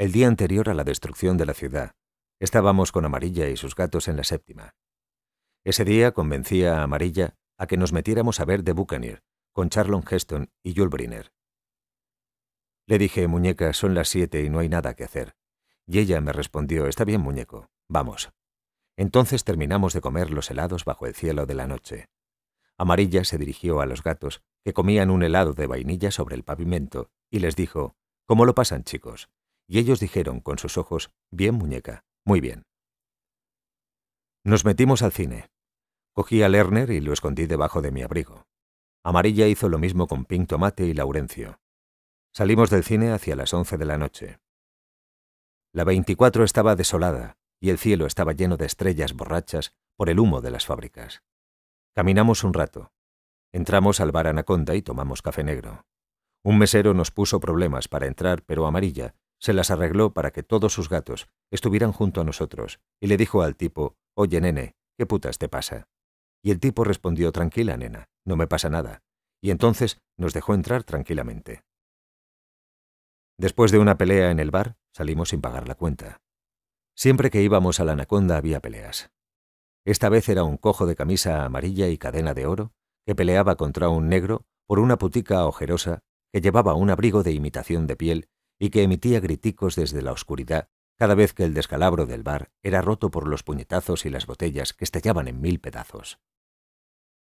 El día anterior a la destrucción de la ciudad, estábamos con Amarilla y sus gatos en la séptima. Ese día convencía a Amarilla a que nos metiéramos a ver de Buccaneer, con Charlon Heston y Jules Briner. Le dije, muñeca, son las siete y no hay nada que hacer. Y ella me respondió, está bien, muñeco, vamos. Entonces terminamos de comer los helados bajo el cielo de la noche. Amarilla se dirigió a los gatos, que comían un helado de vainilla sobre el pavimento, y les dijo, ¿Cómo lo pasan, chicos? y ellos dijeron con sus ojos, Bien, muñeca, muy bien. Nos metimos al cine. Cogí a Lerner y lo escondí debajo de mi abrigo. Amarilla hizo lo mismo con Pinto Tomate y Laurencio. Salimos del cine hacia las once de la noche. La 24 estaba desolada y el cielo estaba lleno de estrellas borrachas por el humo de las fábricas. Caminamos un rato. Entramos al bar Anaconda y tomamos café negro. Un mesero nos puso problemas para entrar, pero Amarilla se las arregló para que todos sus gatos estuvieran junto a nosotros y le dijo al tipo, Oye, nene, ¿qué putas te pasa? Y el tipo respondió, Tranquila, nena, no me pasa nada. Y entonces nos dejó entrar tranquilamente. Después de una pelea en el bar, salimos sin pagar la cuenta. Siempre que íbamos a la Anaconda había peleas. Esta vez era un cojo de camisa amarilla y cadena de oro que peleaba contra un negro por una putica ojerosa que llevaba un abrigo de imitación de piel y que emitía griticos desde la oscuridad cada vez que el descalabro del bar era roto por los puñetazos y las botellas que estallaban en mil pedazos.